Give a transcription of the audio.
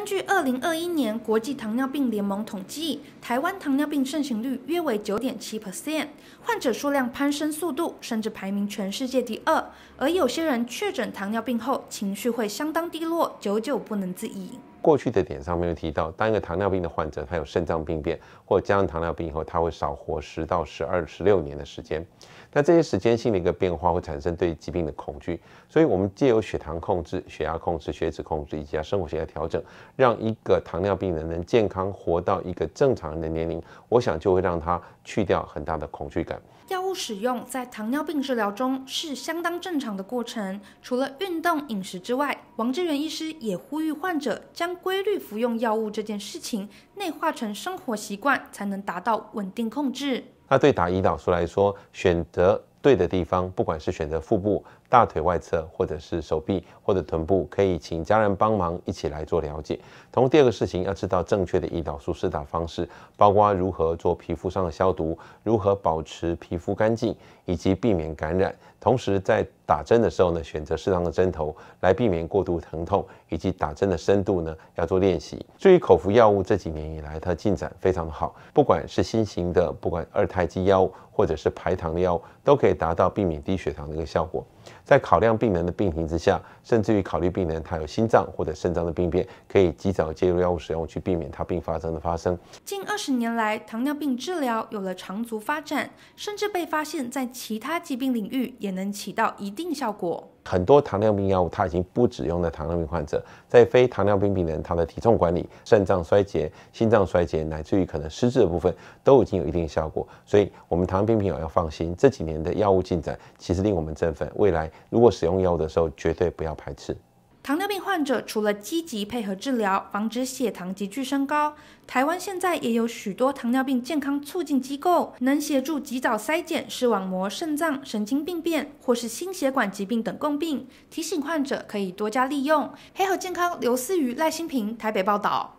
根据二零二一年国际糖尿病联盟统计，台湾糖尿病盛行率约为九点七 percent，患者数量攀升速度甚至排名全世界第二。而有些人确诊糖尿病后，情绪会相当低落，久久不能自已。过去的点上没有提到，当一个糖尿病的患者他有肾脏病变，或加上糖尿病以后，他会少活十到十二、十六年的时间。那这些时间性的一个变化会产生对疾病的恐惧，所以我们借由血糖控制、血压控制、血脂控制以及生活型态调整，让一个糖尿病人能健康活到一个正常人的年龄，我想就会让他去掉很大的恐惧感。药物使用在糖尿病治疗中是相当正常的过程，除了运动、饮食之外，王志源医师也呼吁患者将。规律服用药物这件事情内化成生活习惯，才能达到稳定控制。那对打胰岛素来说，选择。对的地方，不管是选择腹部、大腿外侧，或者是手臂或者臀部，可以请家人帮忙一起来做了解。同第二个事情，要知道正确的胰岛素施打方式，包括如何做皮肤上的消毒，如何保持皮肤干净，以及避免感染。同时，在打针的时候呢，选择适当的针头来避免过度疼痛，以及打针的深度呢，要做练习。至于口服药物，这几年以来它进展非常的好，不管是新型的，不管二肽肌药物或者是排糖的药物，都可以。达到避免低血糖的一个效果，在考量病人的病情之下，甚至于考虑病人他有心脏或者肾脏的病变，可以及早介入药物使用，去避免他并发症的发生。近二十年来，糖尿病治疗有了长足发展，甚至被发现在其他疾病领域也能起到一定效果。很多糖尿病药物，它已经不只用在糖尿病患者，在非糖尿病病人，他的体重管理、肾脏衰竭、心脏衰竭，乃至于可能失智的部分，都已经有一定效果。所以，我们糖尿病朋友要放心，这几年的药物进展，其实令我们振奋。未来如果使用药物的时候，绝对不要排斥糖尿病。患者除了积极配合治疗，防止血糖急剧升高，台湾现在也有许多糖尿病健康促进机构，能协助及早筛检视网膜、肾脏、神经病变或是心血管疾病等共病，提醒患者可以多加利用。黑河健康刘思瑜赖新平台北报道。